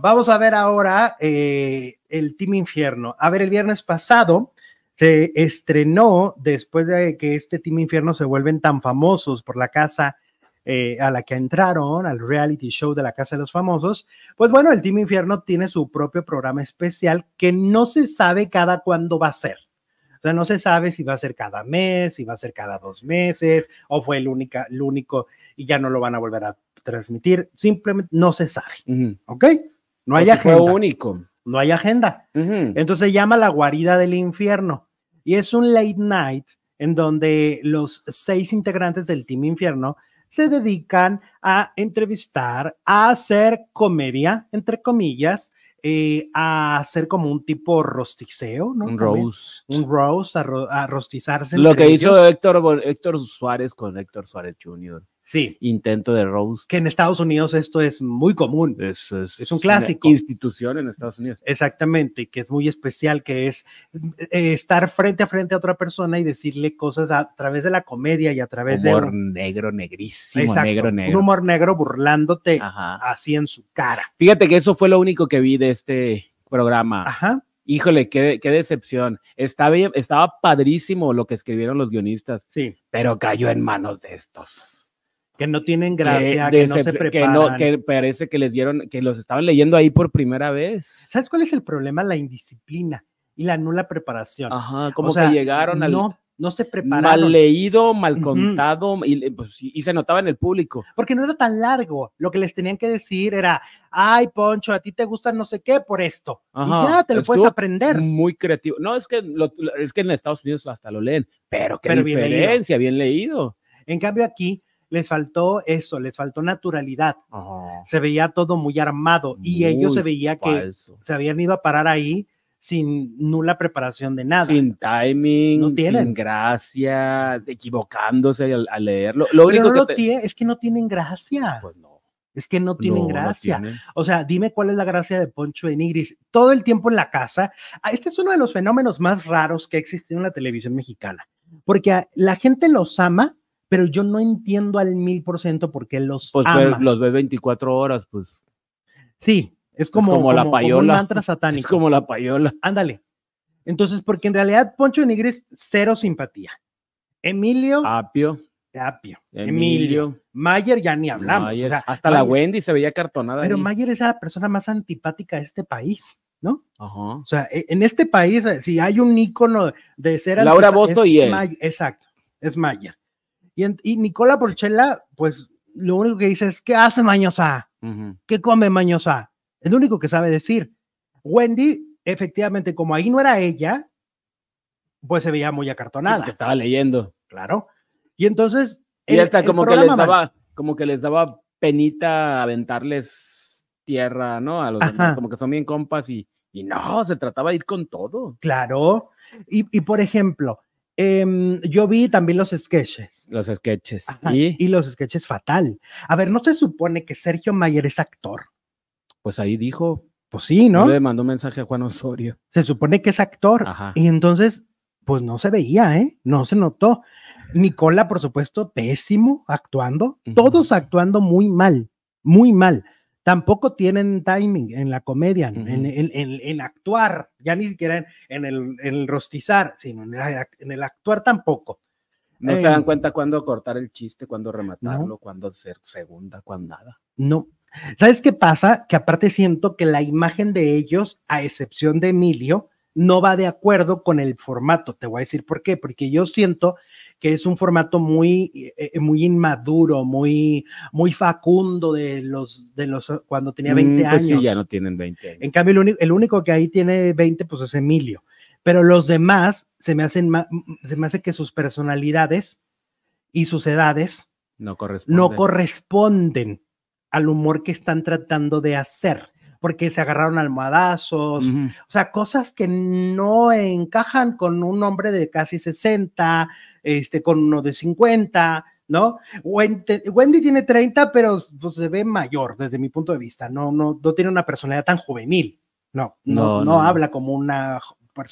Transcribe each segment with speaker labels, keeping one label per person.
Speaker 1: Vamos a ver ahora eh, el Team Infierno. A ver, el viernes pasado se estrenó, después de que este Team Infierno se vuelven tan famosos por la casa eh, a la que entraron, al reality show de la Casa de los Famosos, pues bueno, el Team Infierno tiene su propio programa especial que no se sabe cada cuándo va a ser. O sea, no se sabe si va a ser cada mes, si va a ser cada dos meses, o fue el, única, el único y ya no lo van a volver a transmitir. Simplemente no se sabe. ¿Ok? No hay agenda. único. No hay agenda. Entonces se llama La Guarida del Infierno y es un late night en donde los seis integrantes del Team Infierno se dedican a entrevistar, a hacer comedia, entre comillas, eh, a hacer como un tipo rosticeo, ¿no? Un roast. Un roast, a, rostizarse. Lo que hizo
Speaker 2: Héctor, Héctor Suárez con Héctor Suárez Jr
Speaker 1: sí. intento de Rose. Que en Estados Unidos esto es muy común. Es, un clásico. institución en Estados Unidos. Exactamente, y que es muy especial, que es eh, estar frente a frente a otra persona y decirle cosas a través de la comedia y a través de... Humor negro, negrísimo, negro, Un humor negro burlándote así en su cara.
Speaker 2: Fíjate que eso fue lo único que vi de este programa. Ajá. Híjole, qué, qué decepción. Estaba, estaba padrísimo lo que escribieron los guionistas. Sí. Pero cayó en manos de estos que no tienen gracia, que, no se, preparan. Que, parece que les dieron, que los estaban leyendo ahí
Speaker 1: por primera vez. ¿Sabes cuál es el problema? La indisciplina y la nula preparación. Ajá, como que llegaron al... No, no se prepararon. Mal leído, mal contado, eh, pues, y,
Speaker 2: se notaba en el público.
Speaker 1: Porque no era tan largo. Lo que les tenían que decir era, ay, Poncho, a ti te gusta no sé qué por esto. Ajá, y ya te lo puedes aprender.
Speaker 2: Muy creativo. No, es que, es que en Estados Unidos hasta lo leen, pero que diferencia, bien leído.
Speaker 1: En cambio aquí les faltó eso, les faltó naturalidad. Se veía todo muy armado y ellos se veía que se habían ido a parar ahí sin nula preparación de nada. Sin timing, sin gracia, equivocándose al, leerlo. Lo único es que no tienen gracia. Pues no. Es que no tienen gracia. O sea, dime cuál es la gracia de Poncho de Nigris. Todo el tiempo en la casa. Ah, este es uno de los fenómenos más raros que ha existido en la televisión mexicana, porque la gente los ama pero yo no entiendo al mil por ciento por qué los pues, pues,
Speaker 2: los ve 24 horas, pues.
Speaker 1: Sí, es como, la payola. Es como la payola. Ándale. Entonces, porque en realidad Poncho Nigris, cero simpatía. Emilio. Apio. Apio.
Speaker 2: Emilio.
Speaker 1: Mayer, ya ni hablamos.
Speaker 2: hasta la Wendy se veía cartonada. Pero Mayer
Speaker 1: es la persona más antipática de este país. ¿no? Ajá. O sea, e, en este país, eh, si hay un ícono de ser... Laura Bosto y él. exacto, es Mayer. Y, Nicola Porchella, pues lo único que dice es, ¿qué hace Mañosa? ¿Qué come Mañosa? Es lo único que sabe decir. Wendy, efectivamente, como ahí no era ella, pues se veía muy acartonada. Sí, que estaba leyendo. Claro. Y entonces... Y hasta como, que les daba,
Speaker 2: como que les daba penita aventarles tierra, ¿no? A los como que
Speaker 1: son bien compas y, y no, se trataba de ir con todo. Claro. y por ejemplo, Em, yo vi también los sketches.
Speaker 2: Los sketches. ¿Y?
Speaker 1: los sketches fatal. A ver, ¿no se supone que Sergio Mayer es actor?
Speaker 2: Pues ahí dijo.
Speaker 1: Pues sí, ¿no? le mandó un mensaje a Juan Osorio. Se supone que es actor. Y entonces, pues no se veía, ¿eh? No se notó. Nicola, por supuesto, pésimo actuando. Todos actuando muy mal, muy mal tampoco tienen timing en la comedia, en, en, en, actuar, ya ni siquiera en, el, el, rostizar, sino en el, actuar tampoco. No se dan em, cuenta cuándo cortar el chiste, cuándo rematarlo,
Speaker 2: cuándo ser segunda, cuándo nada.
Speaker 1: No. ¿Sabes qué pasa? Que aparte siento que la imagen de ellos, a excepción de Emilio, no va de acuerdo con el formato. Te voy a decir por qué, porque yo siento que es un formato muy, eh, eh, eh, muy inmaduro, muy, muy facundo de los, de los cuando tenía 20 mm, pues años. ya no
Speaker 2: tienen 20
Speaker 1: En cambio, el, único que ahí tiene 20, pues es Emilio. Pero los demás se me hacen, se me hace que sus personalidades y sus edades
Speaker 2: no corresponden. no
Speaker 1: corresponden al humor que están tratando de hacer porque se agarraron almohadazos, o sea, cosas que no encajan con un hombre de casi 60, este, con uno de 50, ¿no? Wendy, tiene 30, pero pues, se ve mayor desde mi punto de vista, no, no, no tiene una personalidad tan juvenil, no, no, no habla como una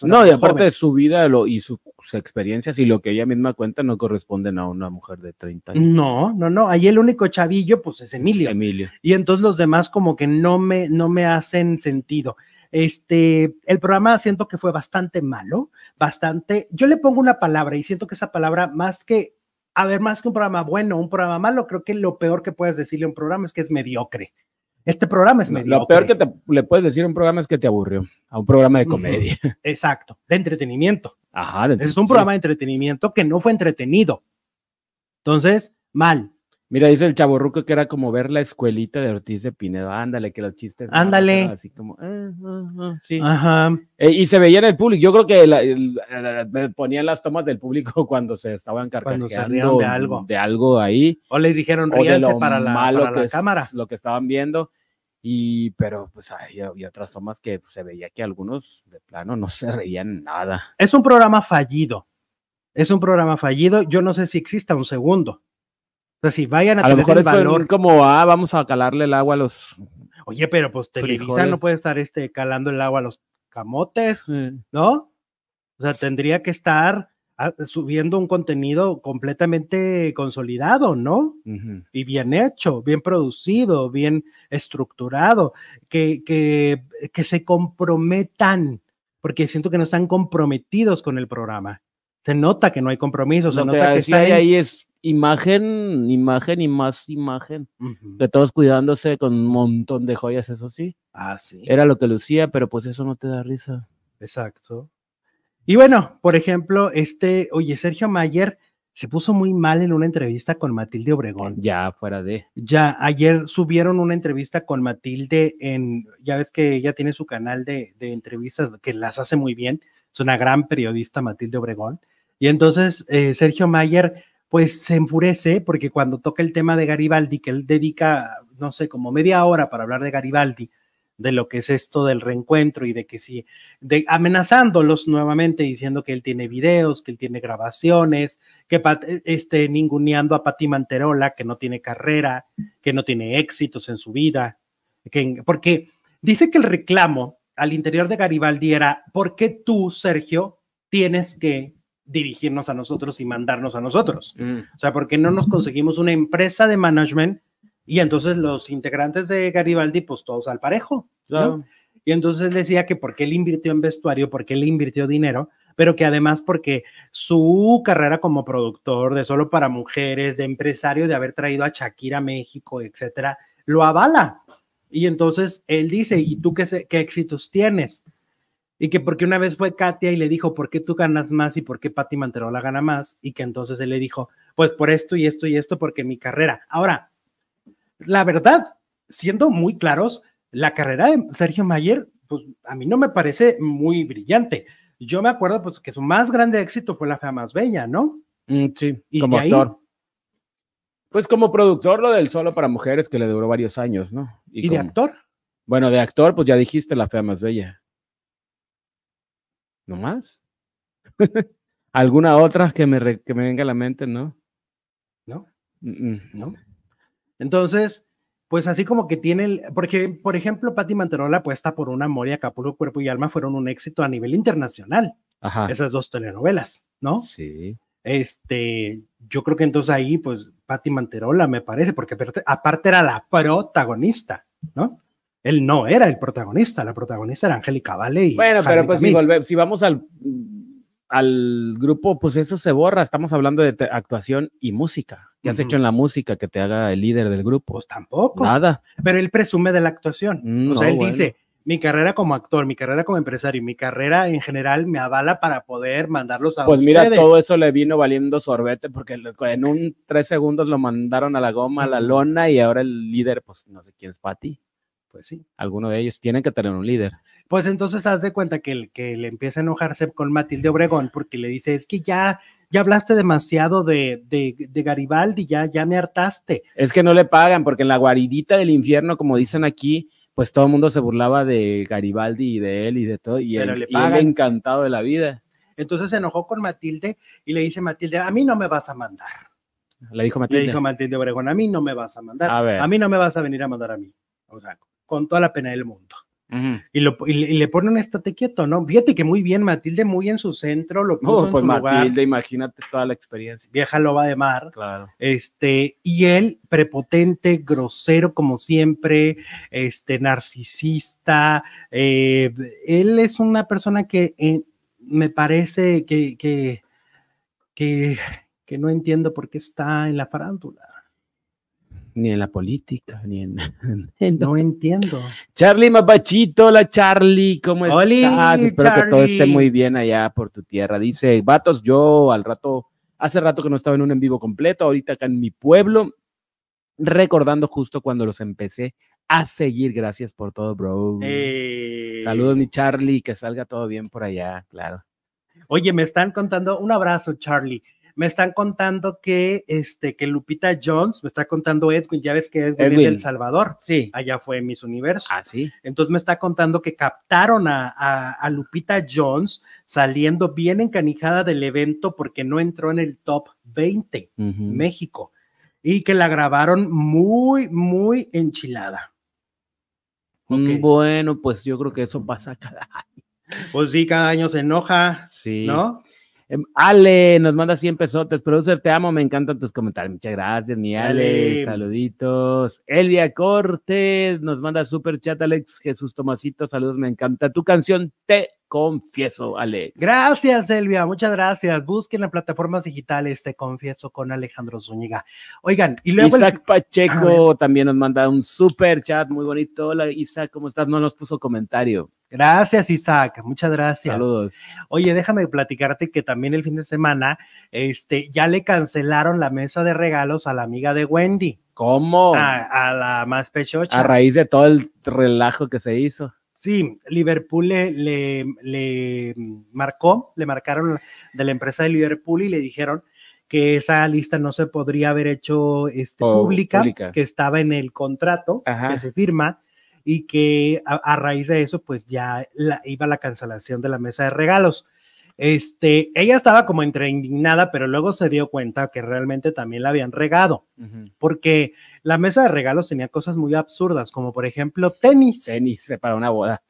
Speaker 1: no, y aparte de
Speaker 2: su vida y
Speaker 1: sus experiencias y lo que ella misma cuenta no corresponden a una mujer
Speaker 2: de 30 años.
Speaker 1: No, no, no. Ahí el único chavillo, pues es Emilio. Emilio. Y entonces los demás, como que no me, no me hacen sentido. Este, el programa siento que fue bastante malo, bastante. Yo le pongo una palabra y siento que esa palabra, más que, a ver, más que un programa bueno, un programa malo, creo que lo peor que puedes decirle a un programa es que es mediocre. Este programa es medio. Lo peor que le puedes decir a un programa es que te aburrió, a un programa de comedia. Exacto, de entretenimiento. Ajá, Es un programa de entretenimiento que no fue entretenido. Entonces, mal.
Speaker 2: Mira, dice el Ruco que era como ver la escuelita de Ortiz de Pinedo. Ándale, que los chistes. Ándale. así como. Eh, eh, eh", sí. Ajá. y se veía en el público. Yo creo que ponían las tomas del público cuando se estaban cargando de algo. De algo ahí. O les
Speaker 1: dijeron ríanse para la, cámara.
Speaker 2: Lo que estaban viendo. Y, pero pues hay
Speaker 1: otras tomas que se veía que algunos de plano no se reían nada. Es un programa fallido. Es un programa fallido. Yo no sé si exista un segundo sea, si vayan a, a lo mejor el
Speaker 2: como, ah, vamos a calarle el agua a los. Oye, pero pues Televisa no
Speaker 1: puede estar este, calando el agua a los camotes, ¿no? O sea, tendría que estar ah, subiendo un contenido completamente consolidado, ¿no? Y bien hecho, bien producido, bien estructurado, que, que, se comprometan, porque siento que no están comprometidos con el programa. Se nota que no hay compromiso, se nota que, están
Speaker 2: imagen, imagen y más imagen. De todos cuidándose con un montón de joyas, eso sí. Ah, sí. Era
Speaker 1: lo que lucía, pero pues eso no te da risa. Exacto. Y bueno, por ejemplo, este, oye, Sergio Mayer se puso muy mal en una entrevista con Matilde Obregón. Ya, fuera de. Ya, ayer subieron una entrevista con Matilde en, ya ves que ella tiene su canal de, entrevistas que las hace muy bien, es una gran periodista Matilde Obregón. Y entonces eh, Sergio Mayer pues se enfurece porque cuando toca el tema de Garibaldi, que él dedica, no sé, como media hora para hablar de Garibaldi, de lo que es esto del reencuentro y de que sí, de amenazándolos nuevamente diciendo que él tiene videos, que él tiene grabaciones, que eh, esté ninguneando a Pati Manterola, que no tiene carrera, que no tiene éxitos en su vida, que, porque dice que el reclamo al interior de Garibaldi era, ¿por qué tú, Sergio, tienes que dirigirnos a nosotros y mandarnos a nosotros. Mm. O sea, ¿por no nos conseguimos una empresa de management y entonces los integrantes de Garibaldi, pues todos al parejo? Y entonces decía que porque él invirtió en vestuario, porque él invirtió dinero, pero que además porque su carrera como productor de solo para mujeres, de empresario, de haber traído a Shakira a México, etcétera, lo avala. Y entonces él dice, ¿y tú qué, qué éxitos tienes? Y que porque una vez fue Katia y le dijo, ¿por qué tú ganas más y por qué Patti Manterola gana más? Y que entonces él le dijo, pues por esto y esto y esto, porque mi carrera. Ahora, la verdad, siendo muy claros, la carrera de Sergio Mayer, pues a mí no me parece muy brillante. Yo me acuerdo pues que su más grande éxito fue La Fea Más Bella, ¿no? Mm, sí, como actor. pues como
Speaker 2: productor, lo del solo para mujeres que le duró varios años, ¿no? ¿Y, de actor? Bueno, de actor, pues ya dijiste La Fea Más Bella. No más. ¿Alguna otra que me, que me venga a la mente, no? No. No.
Speaker 1: Entonces, pues así como que tiene, porque por ejemplo, Patti Manterola, apuesta por una amor y Cuerpo y Alma fueron un éxito a nivel internacional. Ajá. Esas dos telenovelas, ¿no? Sí. Este, yo creo que entonces ahí, pues, Patti Manterola, me parece, porque aparte era la protagonista, ¿no? él no era el protagonista, la protagonista era Angélica Vale. Y bueno, pero pues si,
Speaker 2: si, vamos al, al grupo, pues eso se borra. Estamos hablando de actuación y música. ¿Qué has hecho en la música que te
Speaker 1: haga el líder del grupo? Pues tampoco. Nada. Pero él presume de la actuación. o sea, él dice, mi carrera como actor, mi carrera como empresario, mi carrera en general me avala para poder mandarlos a Pues mira, todo
Speaker 2: eso le vino valiendo sorbete porque en un tres segundos lo mandaron a la goma, a la lona y ahora el líder, pues no sé quién es Pati. Pues sí, alguno de ellos tienen que tener un líder.
Speaker 1: Pues entonces haz de cuenta que, el, que le empieza a enojarse con Matilde Obregón porque le dice, es que ya, ya hablaste demasiado de, Garibaldi, ya, ya me hartaste.
Speaker 2: Es que no le pagan porque en la guaridita del infierno, como dicen aquí, pues todo el mundo se burlaba de Garibaldi y de él y de todo, y, él, le encantado de la vida.
Speaker 1: Entonces se enojó con Matilde y le dice Matilde, a mí no me vas a mandar. Le dijo Matilde. Matilde Obregón, a mí no me vas a mandar. A, ver. a mí no me vas a venir a mandar a mí. O sea, con toda la pena del mundo. y, lo, le, ponen estate quieto, ¿no? Fíjate que muy bien, Matilde, muy en su centro, lo puso en pues Matilde,
Speaker 2: imagínate toda la experiencia.
Speaker 1: Vieja loba de mar. Claro. Este, y él, prepotente, grosero como siempre, este, narcisista. Eh, él es una persona que eh, me parece que, que no entiendo por qué está en la farándula
Speaker 2: ni en la política, ni en...
Speaker 1: no entiendo. Charlie Mapachito,
Speaker 2: hola Charlie, ¿cómo estás? Espero que todo esté muy bien allá por tu tierra. Dice, vatos, yo al rato, hace rato que no estaba en un en vivo completo, ahorita acá en mi pueblo, recordando justo cuando los empecé a seguir. Gracias por todo, bro.
Speaker 1: Eh. Saludos, mi Charlie, que salga todo bien por allá, claro. Oye, me están contando, un abrazo, Charlie. Me están contando que, este, que Lupita Jones, me está contando Edwin, ya ves que Edwin, es de El Salvador. Sí. Allá fue Miss Universo. Ah, sí. Entonces me está contando que captaron a, Lupita Jones saliendo bien encanijada del evento porque no entró en el top 20 México y que la grabaron muy, muy enchilada. Mm, bueno, pues yo creo que eso pasa cada año. Pues sí, cada año se enoja, ¿no?
Speaker 2: Em, Ale nos manda 100 pesotes. Producer, te amo, me encantan tus comentarios. Muchas gracias, mi Ale. Saluditos. Elvia Cortes, nos manda super chat, Alex Jesús Tomasito. Saludos, me encanta tu canción. Te confieso, Ale,
Speaker 1: Gracias, Elvia. Muchas gracias. Busquen en plataformas digitales Te confieso con Alejandro Zúñiga. Oigan, y luego. Isaac ah,
Speaker 2: Pacheco también nos manda un super chat muy bonito. Hola, Isaac, ¿cómo estás? No nos puso
Speaker 1: comentario. Gracias, Isaac. Muchas gracias. Saludos. Oye, déjame platicarte que también el fin de semana este, ya le cancelaron la mesa de regalos a la amiga de Wendy. ¿Cómo? A, la más pechocha. A raíz
Speaker 2: de todo el relajo que se hizo.
Speaker 1: Sí, Liverpool le, le, marcó, le marcaron de la empresa de Liverpool y le dijeron que esa lista no se podría haber hecho este, oh, pública, que estaba en el contrato que se firma y que a, raíz de eso, pues ya iba la cancelación de la mesa de regalos. Este, ella estaba como entre indignada, pero luego se dio cuenta que realmente también la habían regado, porque la mesa de regalos tenía cosas muy absurdas, como por ejemplo tenis. Tenis para una boda.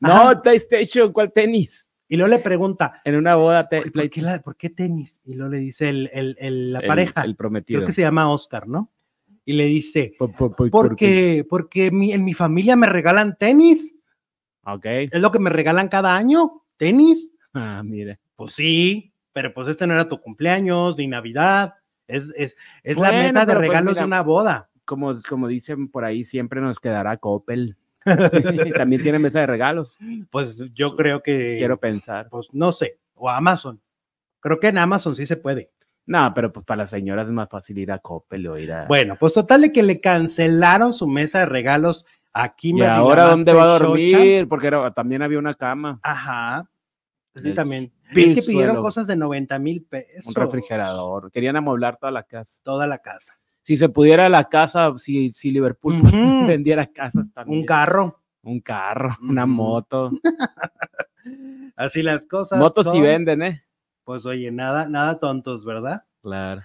Speaker 1: No, PlayStation, ¿cuál tenis? Y luego le pregunta. En una boda. ¿por, qué tenis? Y luego le dice el, la pareja. El prometido. Creo que se llama Oscar, ¿no? Y le dice, por, porque, porque en mi familia me regalan tenis. Ok. Es lo que me regalan cada año, tenis. Ah, mire. Pues sí, pero pues este no era tu cumpleaños ni Navidad. Es, es, la mesa de pues regalos de una boda. Como, como dicen por ahí, siempre nos quedará Coppel. También tiene mesa de regalos. Pues yo creo que. Quiero pensar. Pues no sé. O Amazon. Creo que en Amazon sí se puede. No, pero pues para las señoras es más fácil ir a Coppel o Bueno, pues total de que le cancelaron su mesa de regalos aquí. ¿Y ahora dónde va a dormir?
Speaker 2: Porque también había una cama. Ajá. Pues, sí, también. Es que pidieron cosas de 90 mil pesos. Un refrigerador. Querían amueblar toda la casa. Toda la casa. Si se pudiera la casa, si, si Liverpool vendiera casas también. Un carro. Un carro, una
Speaker 1: moto. Así las cosas. Motos y venden, ¿eh? Pues oye, nada, nada tontos, ¿verdad? Claro.